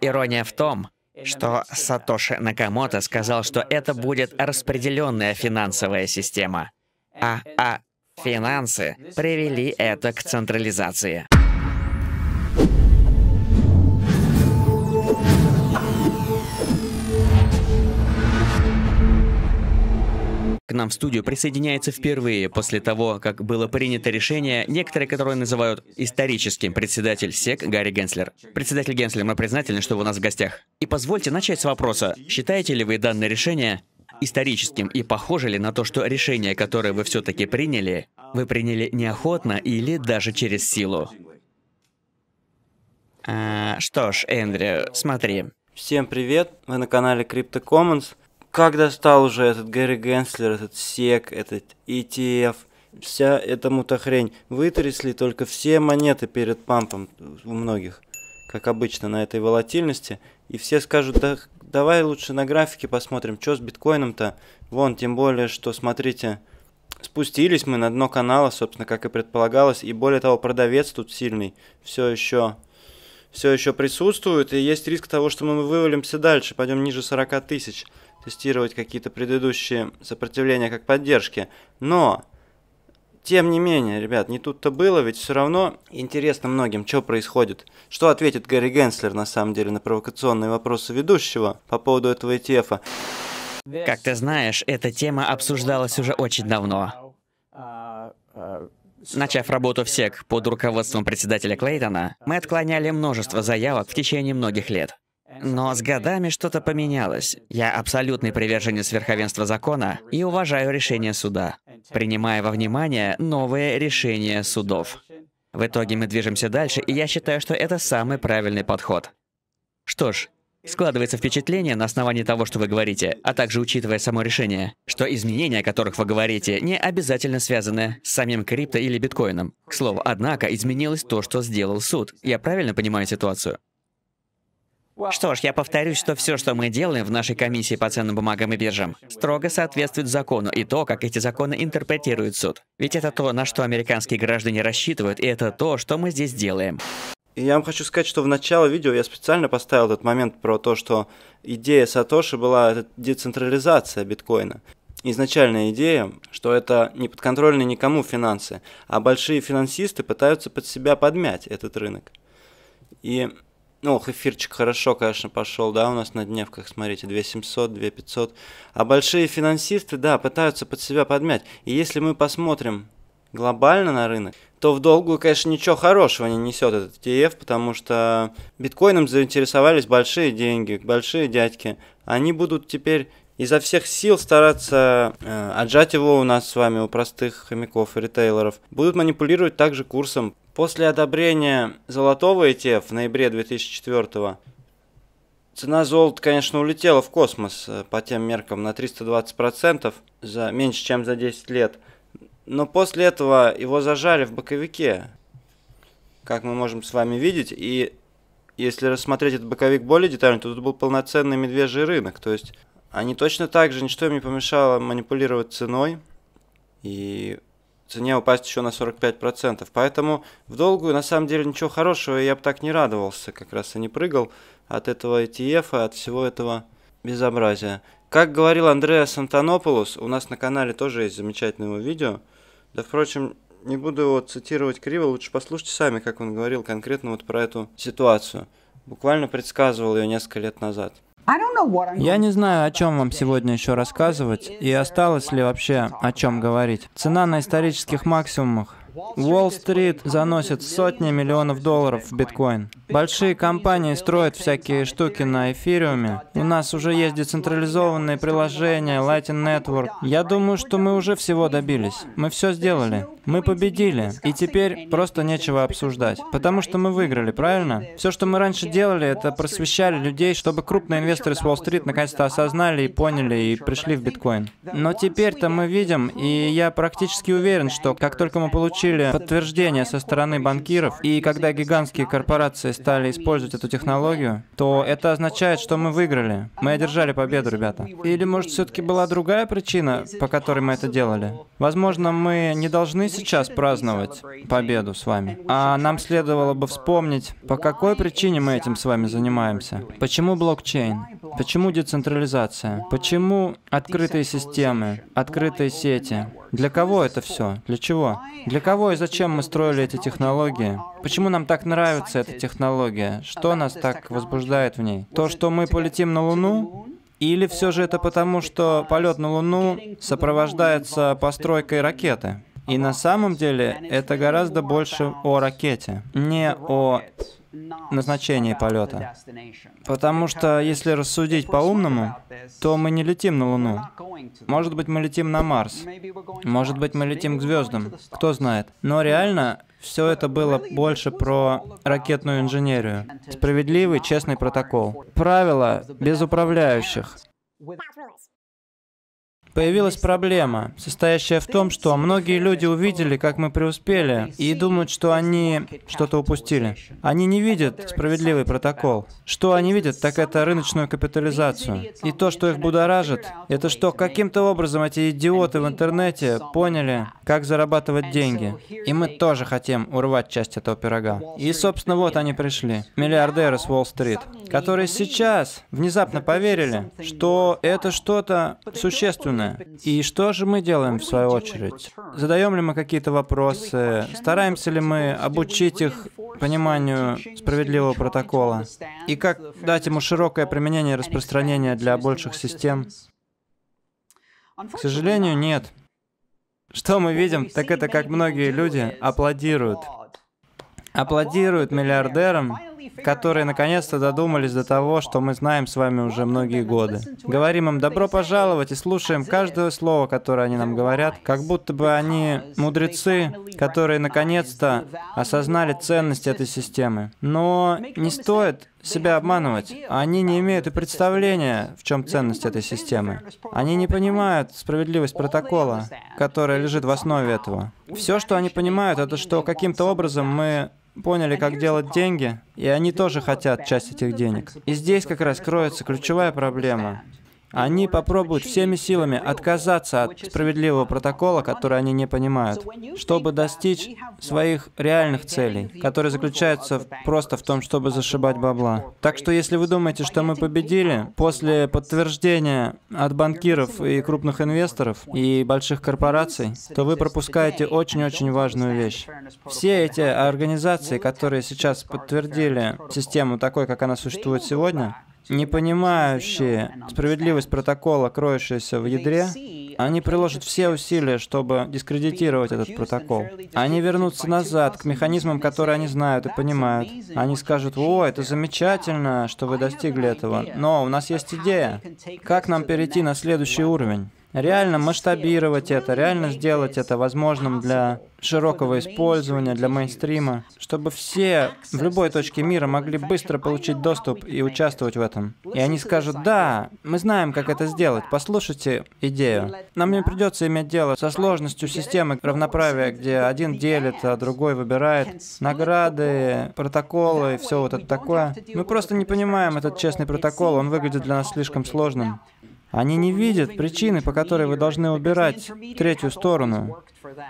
Ирония в том, что Сатоши Накамото сказал, что это будет распределенная финансовая система. А, а финансы привели это к централизации. нам в студию присоединяется впервые после того, как было принято решение, некоторые, которые называют историческим, председатель СЕК Гарри Генслер. Председатель Генслер, мы признательны, что вы у нас в гостях. И позвольте начать с вопроса, считаете ли вы данное решение историческим и похоже ли на то, что решение, которое вы все-таки приняли, вы приняли неохотно или даже через силу? А, что ж, Эндрю, смотри. Всем привет, вы на канале Crypto Commons как достал уже этот Гэри Генслер, этот СЕК, этот ETF, вся эта мута хрень Вытрясли только все монеты перед пампом у многих, как обычно, на этой волатильности. И все скажут, да давай лучше на графике посмотрим, что с биткоином-то. Вон, тем более, что, смотрите, спустились мы на дно канала, собственно, как и предполагалось. И более того, продавец тут сильный все еще все еще присутствует, и есть риск того, что мы вывалимся дальше, пойдем ниже 40 тысяч, тестировать какие-то предыдущие сопротивления как поддержки. Но, тем не менее, ребят, не тут-то было, ведь все равно интересно многим, что происходит. Что ответит Гарри Генслер, на самом деле, на провокационные вопросы ведущего по поводу этого ETF? -а? Как ты знаешь, эта тема обсуждалась уже очень давно. Э, Начав работу в СЕК под руководством председателя Клейтона, мы отклоняли множество заявок в течение многих лет. Но с годами что-то поменялось. Я абсолютный приверженец верховенства закона и уважаю решения суда, принимая во внимание новые решения судов. В итоге мы движемся дальше, и я считаю, что это самый правильный подход. Что ж, Складывается впечатление на основании того, что вы говорите, а также учитывая само решение, что изменения, о которых вы говорите, не обязательно связаны с самим крипто или биткоином. К слову, однако, изменилось то, что сделал суд. Я правильно понимаю ситуацию? Что ж, я повторюсь, что все, что мы делаем в нашей комиссии по ценным бумагам и биржам, строго соответствует закону и то, как эти законы интерпретирует суд. Ведь это то, на что американские граждане рассчитывают, и это то, что мы здесь делаем. И я вам хочу сказать, что в начало видео я специально поставил этот момент про то, что идея Сатоши была децентрализация биткоина. Изначальная идея, что это не подконтрольны никому финансы, а большие финансисты пытаются под себя подмять этот рынок. И, ну, эфирчик хорошо, конечно, пошел, да, у нас на дневках, смотрите, 2700, 2500. А большие финансисты, да, пытаются под себя подмять. И если мы посмотрим глобально на рынок, то в долгую, конечно, ничего хорошего не несет этот ETF, потому что биткоином заинтересовались большие деньги, большие дядьки. Они будут теперь изо всех сил стараться э, отжать его у нас с вами, у простых хомяков и ритейлеров. Будут манипулировать также курсом. После одобрения золотого ETF в ноябре 2004 года цена золота, конечно, улетела в космос э, по тем меркам на 320% за меньше, чем за 10 лет – но после этого его зажали в боковике, как мы можем с вами видеть. И если рассмотреть этот боковик более детально, то тут был полноценный медвежий рынок. То есть они точно так же, ничто им не помешало манипулировать ценой и цене упасть еще на 45%. Поэтому в долгую на самом деле ничего хорошего я бы так не радовался, как раз и не прыгал от этого ETF, от всего этого безобразия. Как говорил Андреас Антонополос, у нас на канале тоже есть замечательное его видео – да, впрочем, не буду его цитировать криво, лучше послушайте сами, как он говорил конкретно вот про эту ситуацию. Буквально предсказывал ее несколько лет назад. Я не знаю, о чем вам сегодня еще рассказывать, и осталось ли вообще о чем говорить. Цена на исторических максимумах, Уолл-стрит заносит сотни миллионов долларов в биткоин. Большие компании строят всякие штуки на эфириуме. У нас уже есть децентрализованные приложения, Lightning Network. Я думаю, что мы уже всего добились. Мы все сделали. Мы победили. И теперь просто нечего обсуждать. Потому что мы выиграли, правильно? Все, что мы раньше делали, это просвещали людей, чтобы крупные инвесторы с Уолл-стрит наконец-то осознали и поняли и пришли в биткоин. Но теперь-то мы видим, и я практически уверен, что как только мы получим получили подтверждение со стороны банкиров, и когда гигантские корпорации стали использовать эту технологию, то это означает, что мы выиграли. Мы одержали победу, ребята. Или, может, все-таки была другая причина, по которой мы это делали? Возможно, мы не должны сейчас праздновать победу с вами, а нам следовало бы вспомнить, по какой причине мы этим с вами занимаемся. Почему блокчейн? Почему децентрализация? Почему открытые системы, открытые сети? Для кого это все? Для чего? Для кого и зачем мы строили эти технологии? Почему нам так нравится эта технология? Что нас так возбуждает в ней? То, что мы полетим на Луну? Или все же это потому, что полет на Луну сопровождается постройкой ракеты? И на самом деле это гораздо больше о ракете, не о назначение полета. Потому что, если рассудить по-умному, то мы не летим на Луну. Может быть, мы летим на Марс. Может быть, мы летим к звездам. Кто знает. Но реально, все это было больше про ракетную инженерию. Справедливый, честный протокол. Правила без управляющих появилась проблема, состоящая в том, что многие люди увидели, как мы преуспели, и думают, что они что-то упустили. Они не видят справедливый протокол. Что они видят, так это рыночную капитализацию. И то, что их будоражит, это что каким-то образом эти идиоты в интернете поняли, как зарабатывать деньги. И мы тоже хотим урвать часть этого пирога. И, собственно, вот они пришли. Миллиардеры с Уолл-стрит, которые сейчас внезапно поверили, что это что-то существенное и что же мы делаем в свою очередь? Задаем ли мы какие-то вопросы? Стараемся ли мы обучить их пониманию справедливого протокола? И как дать ему широкое применение и распространение для больших систем? К сожалению, нет. Что мы видим, так это как многие люди аплодируют. Аплодируют миллиардерам, которые наконец-то додумались до того, что мы знаем с вами уже многие годы. Говорим им «добро пожаловать» и слушаем каждое слово, которое они нам говорят, как будто бы они мудрецы, которые наконец-то осознали ценность этой системы. Но не стоит себя обманывать. Они не имеют и представления, в чем ценность этой системы. Они не понимают справедливость протокола, которая лежит в основе этого. Все, что они понимают, это что каким-то образом мы поняли, как делать деньги, и они тоже хотят часть этих денег. И здесь как раз кроется ключевая проблема. Они попробуют всеми силами отказаться от справедливого протокола, который они не понимают, чтобы достичь своих реальных целей, которые заключаются просто в том, чтобы зашибать бабла. Так что если вы думаете, что мы победили, после подтверждения от банкиров и крупных инвесторов и больших корпораций, то вы пропускаете очень-очень важную вещь. Все эти организации, которые сейчас подтвердили систему такой, как она существует сегодня, не понимающие справедливость протокола, кроющаяся в ядре, они приложат все усилия, чтобы дискредитировать этот протокол. Они вернутся назад к механизмам, которые они знают и понимают. Они скажут, о, это замечательно, что вы достигли этого, но у нас есть идея. Как нам перейти на следующий уровень? реально масштабировать это, реально сделать это возможным для широкого использования, для мейнстрима, чтобы все в любой точке мира могли быстро получить доступ и участвовать в этом. И они скажут, да, мы знаем, как это сделать, послушайте идею. Нам не придется иметь дело со сложностью системы равноправия, где один делит, а другой выбирает награды, протоколы и все вот это такое. Мы просто не понимаем этот честный протокол, он выглядит для нас слишком сложным. Они не видят причины, по которой вы должны убирать третью сторону,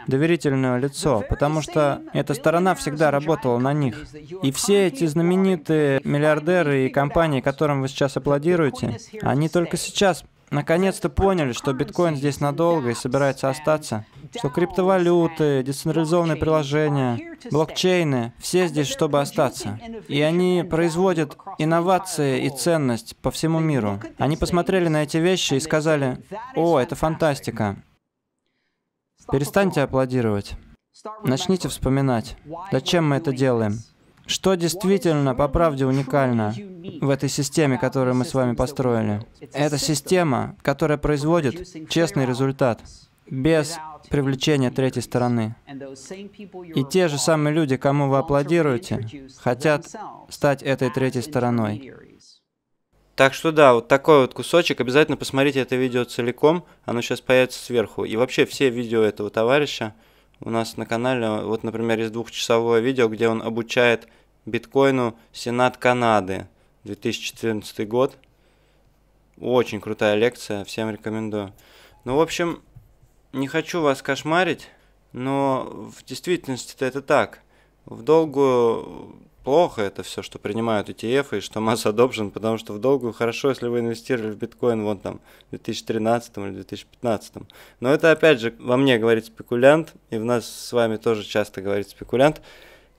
доверительное лицо, потому что эта сторона всегда работала на них. И все эти знаменитые миллиардеры и компании, которым вы сейчас аплодируете, они только сейчас наконец-то поняли, что биткоин здесь надолго и собирается остаться, что криптовалюты, децентрализованные приложения, блокчейны, все здесь, чтобы остаться. И они производят инновации и ценность по всему миру. Они посмотрели на эти вещи и сказали, о, это фантастика. Перестаньте аплодировать. Начните вспоминать, зачем мы это делаем. Что действительно, по правде, уникально в этой системе, которую мы с вами построили? Это система, которая производит честный результат без привлечения третьей стороны. И те же самые люди, кому вы аплодируете, хотят стать этой третьей стороной. Так что да, вот такой вот кусочек. Обязательно посмотрите это видео целиком. Оно сейчас появится сверху. И вообще все видео этого товарища у нас на канале, вот, например, есть двухчасовое видео, где он обучает биткоину Сенат Канады, 2014 год. Очень крутая лекция, всем рекомендую. Ну, в общем, не хочу вас кошмарить, но в действительности-то это так. В долгую плохо это все, что принимают ETF и что масса adoption, потому что в долгую хорошо, если вы инвестировали в биткоин вон там в 2013 или 2015. Но это опять же во мне говорит спекулянт, и в нас с вами тоже часто говорит спекулянт,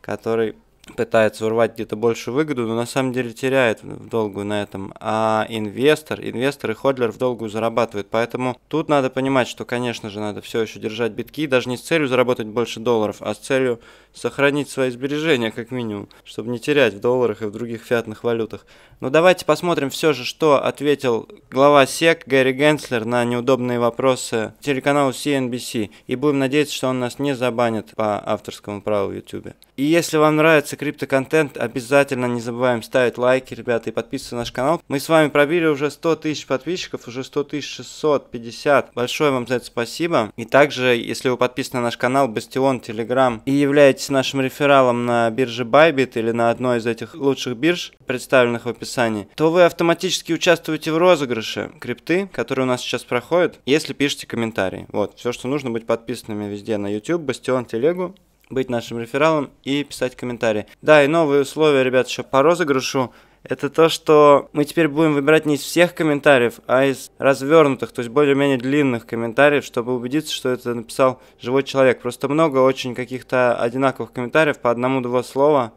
который пытается урвать где-то большую выгоду, но на самом деле теряет в долгую на этом. А инвестор, инвестор и ходлер в долгую зарабатывают. Поэтому тут надо понимать, что, конечно же, надо все еще держать битки, даже не с целью заработать больше долларов, а с целью сохранить свои сбережения, как минимум, чтобы не терять в долларах и в других фиатных валютах. Но давайте посмотрим все же, что ответил глава СЕК Гэри Генслер на неудобные вопросы телеканалу CNBC. И будем надеяться, что он нас не забанит по авторскому праву в YouTube. И если вам нравится криптоконтент. Обязательно не забываем ставить лайки, ребята, и подписываться на наш канал. Мы с вами пробили уже 100 тысяч подписчиков, уже 100 650. Большое вам за это спасибо. И также, если вы подписаны на наш канал Бастион, Телеграм и являетесь нашим рефералом на бирже Bybit или на одной из этих лучших бирж, представленных в описании, то вы автоматически участвуете в розыгрыше крипты, который у нас сейчас проходит, если пишете комментарии. Вот, все, что нужно, быть подписанными везде на YouTube, Бастион, Телегу быть нашим рефералом и писать комментарии. Да, и новые условия, ребят, еще по розыгрышу это то, что мы теперь будем выбирать не из всех комментариев, а из развернутых, то есть более-менее длинных комментариев, чтобы убедиться, что это написал живой человек. Просто много очень каких-то одинаковых комментариев по одному-два слова.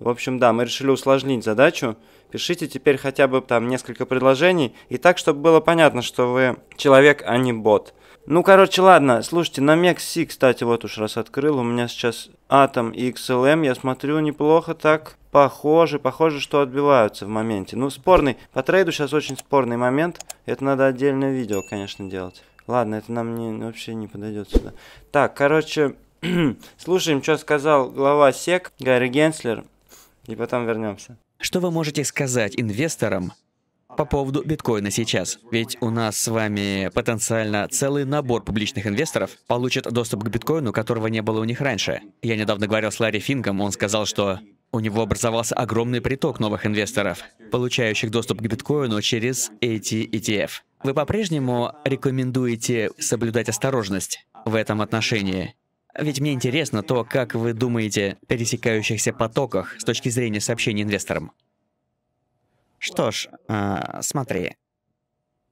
В общем, да, мы решили усложнить задачу. Пишите теперь хотя бы там несколько предложений, и так, чтобы было понятно, что вы человек, а не бот. Ну, короче, ладно, слушайте, на Мекси, кстати, вот уж раз открыл, у меня сейчас Атом и XLM, я смотрю, неплохо так, похоже, похоже, что отбиваются в моменте. Ну, спорный, по трейду сейчас очень спорный момент, это надо отдельное видео, конечно, делать. Ладно, это нам не, вообще не подойдет сюда. Так, короче, слушаем, что сказал глава СЕК Гарри Генслер, и потом вернемся. Что вы можете сказать инвесторам, по поводу биткоина сейчас. Ведь у нас с вами потенциально целый набор публичных инвесторов получит доступ к биткоину, которого не было у них раньше. Я недавно говорил с Ларри Финком, он сказал, что у него образовался огромный приток новых инвесторов, получающих доступ к биткоину через эти ETF. Вы по-прежнему рекомендуете соблюдать осторожность в этом отношении? Ведь мне интересно то, как вы думаете о пересекающихся потоках с точки зрения сообщений инвесторам. Что ж, э, смотри.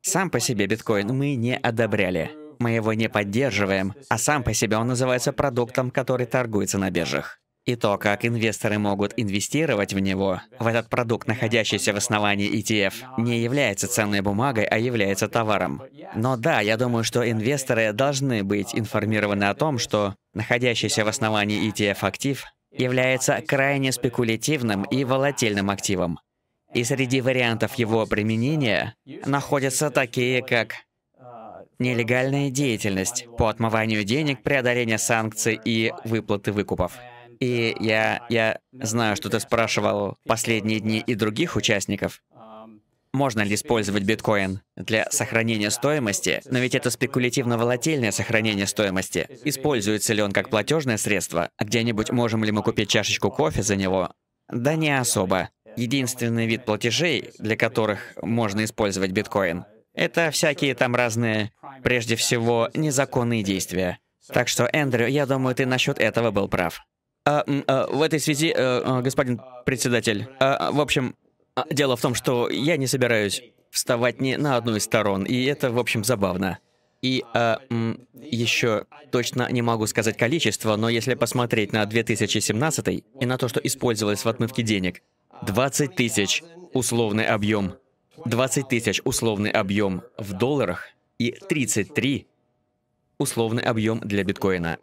Сам по себе биткоин мы не одобряли. Мы его не поддерживаем, а сам по себе он называется продуктом, который торгуется на биржах. И то, как инвесторы могут инвестировать в него, в этот продукт, находящийся в основании ETF, не является ценной бумагой, а является товаром. Но да, я думаю, что инвесторы должны быть информированы о том, что находящийся в основании ETF актив является крайне спекулятивным и волатильным активом. И среди вариантов его применения находятся такие, как нелегальная деятельность по отмыванию денег, преодоление санкций и выплаты выкупов. И я, я знаю, что ты спрашивал последние дни и других участников, можно ли использовать биткоин для сохранения стоимости, но ведь это спекулятивно-волатильное сохранение стоимости. Используется ли он как платежное средство? А где-нибудь можем ли мы купить чашечку кофе за него? Да не особо единственный вид платежей, для которых можно использовать биткоин, это всякие там разные, прежде всего, незаконные действия. Так что, Эндрю, я думаю, ты насчет этого был прав. А, а в этой связи, э, э, господин председатель, а, а в общем, а, дело в том, что я не собираюсь вставать ни на одну из сторон, и это, в общем, забавно. И а, еще точно не могу сказать количество, но если посмотреть на 2017 и на то, что использовалось в отмывке денег, 20 тысяч условный объем. 20 тысяч условный объем в долларах и 33 условный объем для биткоина.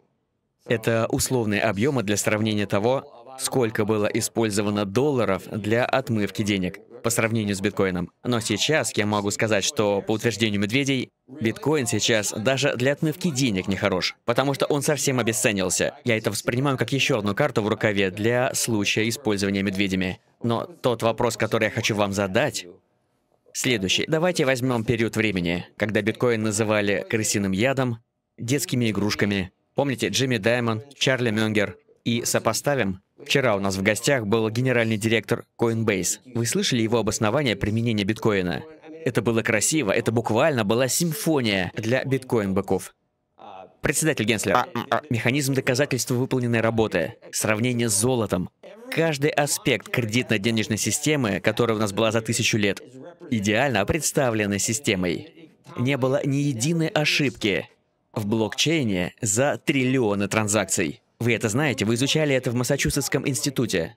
Это условные объемы для сравнения того, сколько было использовано долларов для отмывки денег по сравнению с биткоином. Но сейчас я могу сказать, что по утверждению медведей, биткоин сейчас даже для отмывки денег не хорош, потому что он совсем обесценился. Я это воспринимаю как еще одну карту в рукаве для случая использования медведями. Но тот вопрос, который я хочу вам задать, следующий. Давайте возьмем период времени, когда биткоин называли крысиным ядом, детскими игрушками. Помните, Джимми Даймон, Чарли Мюнгер. И сопоставим, Вчера у нас в гостях был генеральный директор Coinbase. Вы слышали его обоснование применения биткоина? Это было красиво, это буквально была симфония для биткоин-быков. Председатель Генслер, а, а... механизм доказательства выполненной работы, сравнение с золотом. Каждый аспект кредитно-денежной системы, которая у нас была за тысячу лет, идеально представлена системой. Не было ни единой ошибки в блокчейне за триллионы транзакций. Вы это знаете, вы изучали это в Массачусетском институте.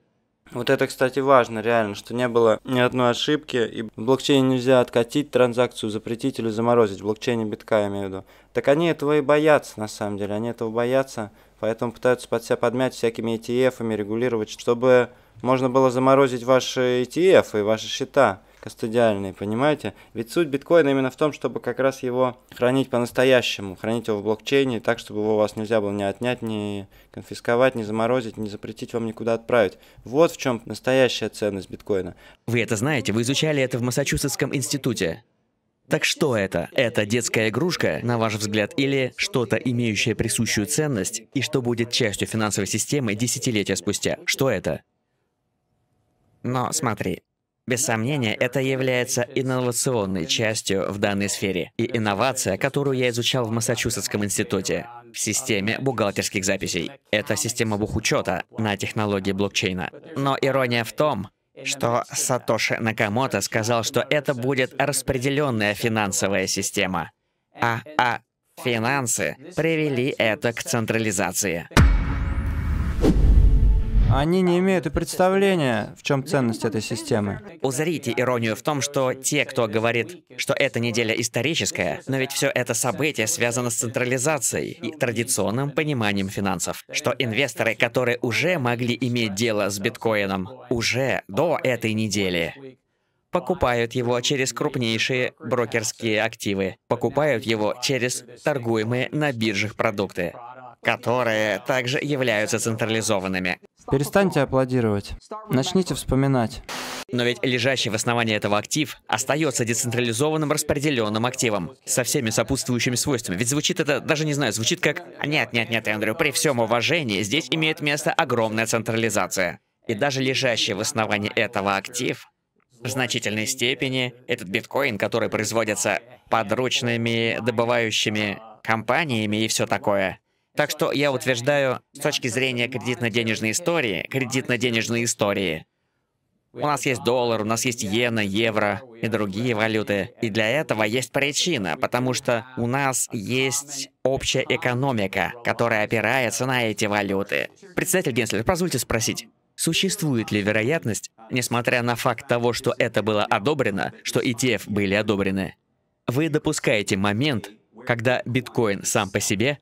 Вот это, кстати, важно, реально, что не было ни одной ошибки, и в блокчейне нельзя откатить транзакцию, запретить или заморозить, в блокчейне битка, я имею в виду. Так они этого и боятся, на самом деле, они этого боятся, поэтому пытаются под себя подмять всякими ETF-ами, регулировать, чтобы можно было заморозить ваши ETF и ваши счета кастодиальные, понимаете? Ведь суть биткоина именно в том, чтобы как раз его хранить по-настоящему, хранить его в блокчейне так, чтобы его у вас нельзя было ни отнять, ни конфисковать, ни заморозить, ни запретить вам никуда отправить. Вот в чем настоящая ценность биткоина. Вы это знаете, вы изучали это в Массачусетском институте. Так что это? Это детская игрушка, на ваш взгляд, или что-то, имеющее присущую ценность, и что будет частью финансовой системы десятилетия спустя? Что это? Но смотри, без сомнения, это является инновационной частью в данной сфере и инновация, которую я изучал в Массачусетском институте в системе бухгалтерских записей. Это система бухучета на технологии блокчейна. Но ирония в том, что Сатоши Накамото сказал, что это будет распределенная финансовая система. А, а финансы привели это к централизации. Они не имеют и представления, в чем ценность этой системы. Узрите иронию в том, что те, кто говорит, что эта неделя историческая, но ведь все это событие связано с централизацией и традиционным пониманием финансов, что инвесторы, которые уже могли иметь дело с биткоином, уже до этой недели покупают его через крупнейшие брокерские активы, покупают его через торгуемые на биржах продукты, которые также являются централизованными. Перестаньте аплодировать. Начните вспоминать. Но ведь лежащий в основании этого актив остается децентрализованным распределенным активом со всеми сопутствующими свойствами. Ведь звучит это, даже не знаю, звучит как «Нет, нет, нет, Эндрю, при всем уважении здесь имеет место огромная централизация». И даже лежащий в основании этого актив в значительной степени этот биткоин, который производится подручными добывающими компаниями и все такое, так что я утверждаю, с точки зрения кредитно-денежной истории, кредитно-денежной истории, у нас есть доллар, у нас есть иена, евро и другие валюты. И для этого есть причина, потому что у нас есть общая экономика, которая опирается на эти валюты. Председатель Генслер, позвольте спросить. Существует ли вероятность, несмотря на факт того, что это было одобрено, что ETF были одобрены, вы допускаете момент, когда биткоин сам по себе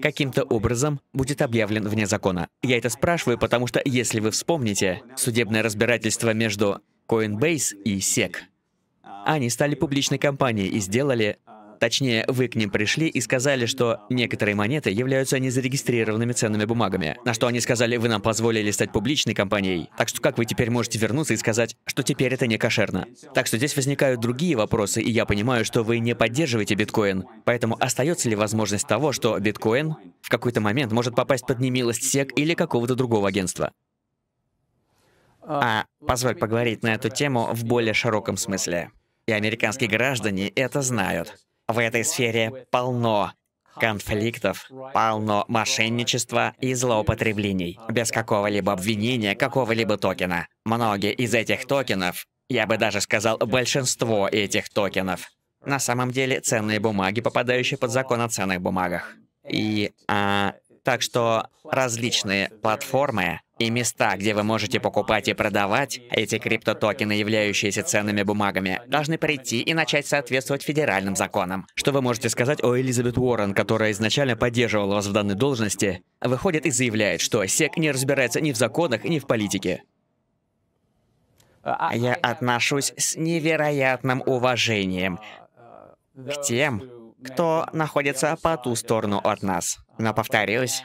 каким-то образом будет объявлен вне закона. Я это спрашиваю, потому что, если вы вспомните, судебное разбирательство между Coinbase и SEC, они стали публичной компанией и сделали Точнее, вы к ним пришли и сказали, что некоторые монеты являются незарегистрированными ценными бумагами. На что они сказали, вы нам позволили стать публичной компанией. Так что как вы теперь можете вернуться и сказать, что теперь это не кошерно? Так что здесь возникают другие вопросы, и я понимаю, что вы не поддерживаете биткоин. Поэтому остается ли возможность того, что биткоин в какой-то момент может попасть под немилость СЕК или какого-то другого агентства? А, позволь поговорить на эту тему в более широком смысле. И американские граждане это знают в этой сфере полно конфликтов, полно мошенничества и злоупотреблений, без какого-либо обвинения, какого-либо токена. Многие из этих токенов, я бы даже сказал, большинство этих токенов, на самом деле ценные бумаги, попадающие под закон о ценных бумагах. И а, так что различные платформы и места, где вы можете покупать и продавать эти криптотокены, являющиеся ценными бумагами, должны прийти и начать соответствовать федеральным законам. Что вы можете сказать о Элизабет Уоррен, которая изначально поддерживала вас в данной должности, выходит и заявляет, что СЕК не разбирается ни в законах, ни в политике. Я отношусь с невероятным уважением к тем, кто находится по ту сторону от нас. Но повторюсь,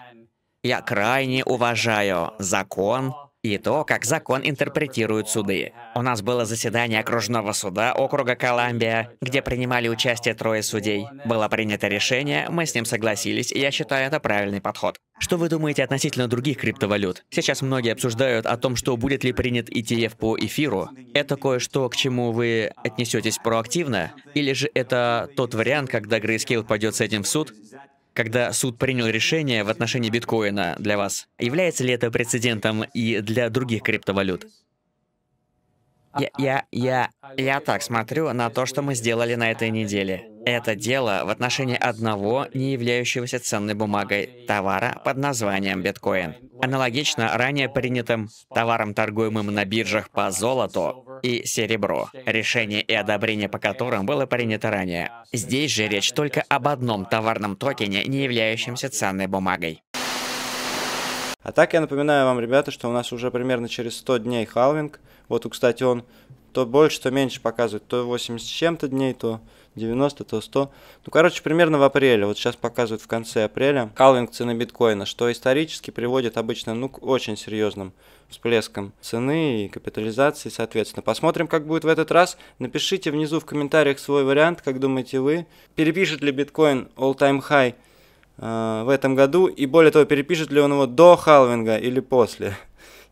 я крайне уважаю закон и то, как закон интерпретирует суды. У нас было заседание окружного суда округа Колумбия, где принимали участие трое судей. Было принято решение, мы с ним согласились, и я считаю это правильный подход. Что вы думаете относительно других криптовалют? Сейчас многие обсуждают о том, что будет ли принят ETF по эфиру. Это кое-что, к чему вы отнесетесь проактивно? Или же это тот вариант, когда Grayscale пойдет с этим в суд? когда суд принял решение в отношении биткоина для вас. Является ли это прецедентом и для других криптовалют? Я, я, я, я так смотрю на то, что мы сделали на этой неделе. Это дело в отношении одного, не являющегося ценной бумагой, товара под названием биткоин. Аналогично ранее принятым товаром, торгуемым на биржах по золоту, и серебро, решение и одобрение по которым было принято ранее. Здесь же речь только об одном товарном токене, не являющемся ценной бумагой. А так я напоминаю вам, ребята, что у нас уже примерно через 100 дней халвинг. Вот, кстати, он то больше, то меньше показывает, то 80 с чем-то дней, то 90, то 100. Ну, короче, примерно в апреле, вот сейчас показывают в конце апреля, халвинг цены биткоина, что исторически приводит обычно, ну, к очень серьезным всплеском цены и капитализации, соответственно. Посмотрим, как будет в этот раз. Напишите внизу в комментариях свой вариант, как думаете вы. Перепишет ли биткоин all-time high э, в этом году? И более того, перепишет ли он его до халвинга или после?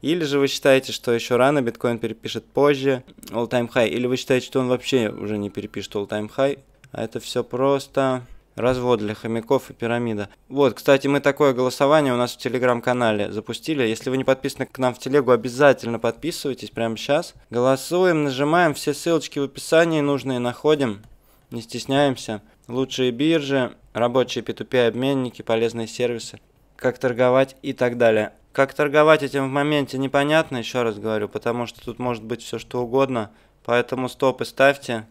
Или же вы считаете, что еще рано, биткоин перепишет позже all-time high. Или вы считаете, что он вообще уже не перепишет all-time high. А это все просто развод для хомяков и пирамида. Вот, кстати, мы такое голосование у нас в телеграм-канале запустили. Если вы не подписаны к нам в телегу, обязательно подписывайтесь прямо сейчас. Голосуем, нажимаем, все ссылочки в описании нужные находим. Не стесняемся. Лучшие биржи, рабочие P2P обменники, полезные сервисы, как торговать и так далее. Как торговать этим в моменте непонятно, еще раз говорю, потому что тут может быть все что угодно. Поэтому стопы ставьте,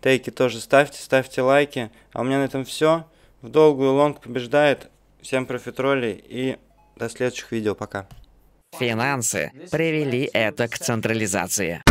тейки тоже ставьте, ставьте лайки. А у меня на этом все. В долгую лонг побеждает. Всем профитролей и до следующих видео. Пока. Финансы привели это к централизации.